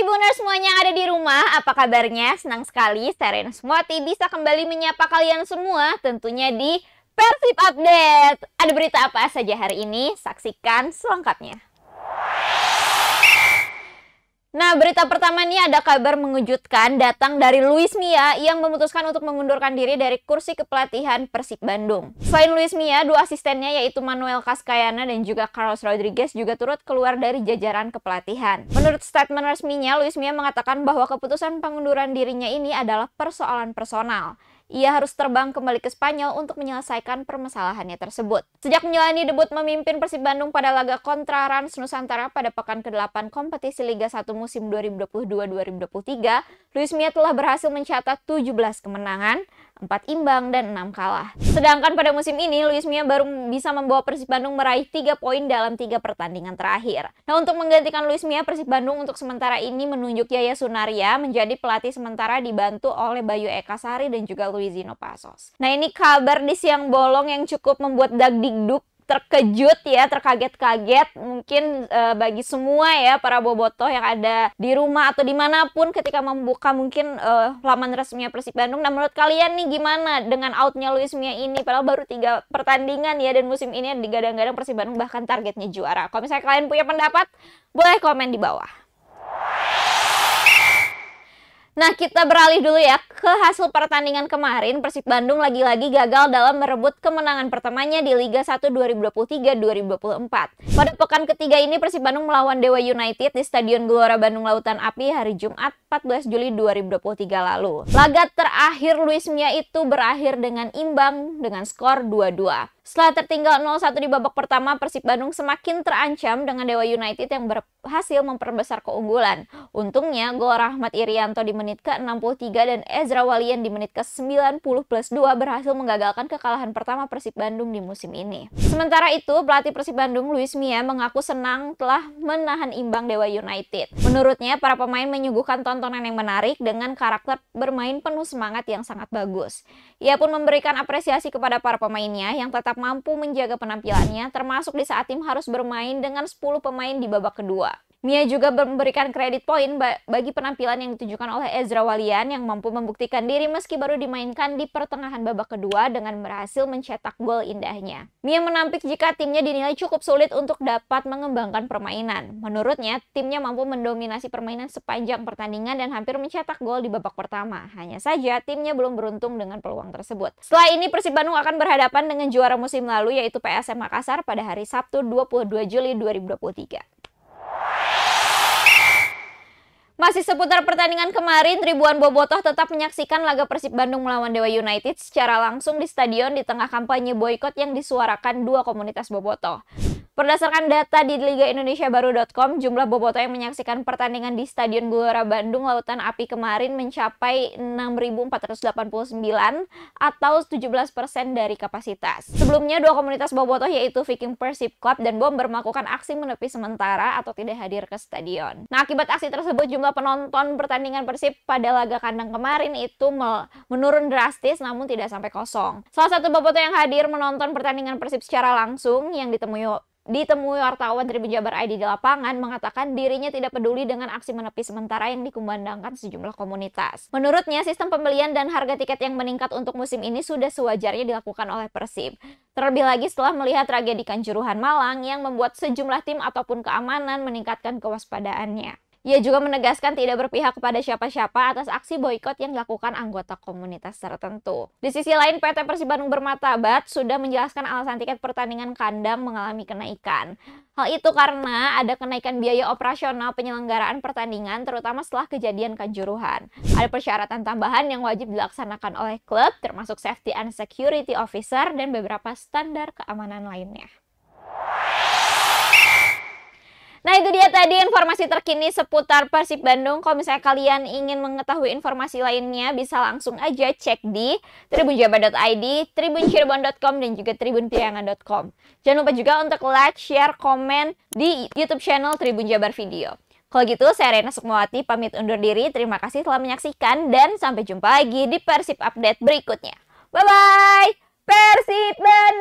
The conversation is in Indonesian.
Ibu Nur semuanya ada di rumah, apa kabarnya? Senang sekali Serena Smoti bisa kembali menyapa kalian semua tentunya di Persib Update. Ada berita apa saja hari ini? Saksikan selengkapnya. Nah, berita pertama ini ada kabar mengejutkan datang dari Luis Mia yang memutuskan untuk mengundurkan diri dari kursi kepelatihan Persib Bandung. Selain Luis Mia, dua asistennya yaitu Manuel Kaskayana dan juga Carlos Rodriguez juga turut keluar dari jajaran kepelatihan. Menurut statement resminya, Luis Mia mengatakan bahwa keputusan pengunduran dirinya ini adalah persoalan personal ia harus terbang kembali ke Spanyol untuk menyelesaikan permasalahannya tersebut. Sejak menjalani debut memimpin Persib Bandung pada laga kontra Rans Nusantara pada pekan ke-8 kompetisi Liga 1 musim 2022-2023, Luis Mia telah berhasil mencatat 17 kemenangan, 4 imbang, dan 6 kalah. Sedangkan pada musim ini, Luis Mia baru bisa membawa Persib Bandung meraih 3 poin dalam 3 pertandingan terakhir. Nah, untuk menggantikan Luis Mia, Persib Bandung untuk sementara ini menunjuk Yaya Sunaria menjadi pelatih sementara dibantu oleh Bayu Ekasari dan juga Luizino Pasos. Nah, ini kabar di siang bolong yang cukup membuat dagdikduk terkejut ya, terkaget-kaget mungkin e, bagi semua ya para bobotoh yang ada di rumah atau dimanapun ketika membuka mungkin e, laman resminya Persib Bandung. Nah menurut kalian nih gimana dengan outnya Luis Mia ini? Padahal baru tiga pertandingan ya dan musim ini digadang-gadang Persib Bandung bahkan targetnya juara. Kalau misalnya kalian punya pendapat, boleh komen di bawah. Nah, kita beralih dulu ya ke hasil pertandingan kemarin. Persib Bandung lagi-lagi gagal dalam merebut kemenangan pertamanya di Liga 1 2023-2024. Pada pekan ketiga ini Persib Bandung melawan Dewa United di Stadion Gelora Bandung Lautan Api hari Jumat 14 Juli 2023 lalu. Laga terakhir Luis Mia itu berakhir dengan imbang dengan skor 2-2. Setelah tertinggal 0-1 di babak pertama, Persib Bandung semakin terancam dengan Dewa United yang berhasil memperbesar keunggulan. Untungnya gol Rahmat Irianto di menit ke-63 dan Ezra Walian di menit ke-90 plus 2 berhasil menggagalkan kekalahan pertama Persib Bandung di musim ini. Sementara itu, pelatih Persib Bandung Luis Mia mengaku senang telah menahan imbang Dewa United. Menurutnya, para pemain menyuguhkan tontonan yang menarik dengan karakter bermain penuh semangat yang sangat bagus. Ia pun memberikan apresiasi kepada para pemainnya yang tetap mampu menjaga penampilannya termasuk di saat tim harus bermain dengan 10 pemain di babak kedua. Mia juga memberikan kredit poin bagi penampilan yang ditunjukkan oleh Ezra Walian yang mampu membuktikan diri meski baru dimainkan di pertengahan babak kedua dengan berhasil mencetak gol indahnya. Mia menampik jika timnya dinilai cukup sulit untuk dapat mengembangkan permainan. Menurutnya, timnya mampu mendominasi permainan sepanjang pertandingan dan hampir mencetak gol di babak pertama. Hanya saja, timnya belum beruntung dengan peluang tersebut. Setelah ini, Persib Bandung akan berhadapan dengan juara musim lalu yaitu PSM Makassar pada hari Sabtu 22 Juli 2023. Masih seputar pertandingan kemarin, ribuan bobotoh tetap menyaksikan laga Persib Bandung melawan Dewa United secara langsung di stadion di tengah kampanye boykot yang disuarakan dua komunitas bobotoh. Berdasarkan data di Liga Indonesia Baru.com, jumlah boboto yang menyaksikan pertandingan di Stadion Gelora Bandung Lautan Api kemarin mencapai 6.489 atau 17% dari kapasitas. Sebelumnya, dua komunitas boboto yaitu Viking Persib Club dan Bomber melakukan aksi menepi sementara atau tidak hadir ke stadion. Nah, akibat aksi tersebut jumlah penonton pertandingan Persib pada laga kandang kemarin itu menurun drastis namun tidak sampai kosong. Salah satu boboto yang hadir menonton pertandingan Persib secara langsung yang ditemui Ditemui wartawan Tribun Jabar ID di lapangan mengatakan dirinya tidak peduli dengan aksi menepi sementara yang dikumandangkan sejumlah komunitas. Menurutnya, sistem pembelian dan harga tiket yang meningkat untuk musim ini sudah sewajarnya dilakukan oleh Persib. Terlebih lagi setelah melihat tragedi Kanjuruhan Malang yang membuat sejumlah tim ataupun keamanan meningkatkan kewaspadaannya. Ia juga menegaskan tidak berpihak kepada siapa-siapa atas aksi boykot yang dilakukan anggota komunitas tertentu. Di sisi lain, PT Persib Bandung Bermatabat sudah menjelaskan alasan tiket pertandingan kandang mengalami kenaikan. Hal itu karena ada kenaikan biaya operasional penyelenggaraan pertandingan terutama setelah kejadian kanjuruhan. Ada persyaratan tambahan yang wajib dilaksanakan oleh klub termasuk safety and security officer dan beberapa standar keamanan lainnya. Nah itu dia tadi informasi terkini seputar Persib Bandung. Kalau misalnya kalian ingin mengetahui informasi lainnya bisa langsung aja cek di tribunjabar.id, tribuncirebon.com, dan juga tribunpiangan.com. Jangan lupa juga untuk like, share, komen di YouTube channel Tribun Jabar Video. Kalau gitu saya Rena Sukmawati pamit undur diri. Terima kasih telah menyaksikan dan sampai jumpa lagi di Persib Update berikutnya. Bye-bye! Persib Bandung!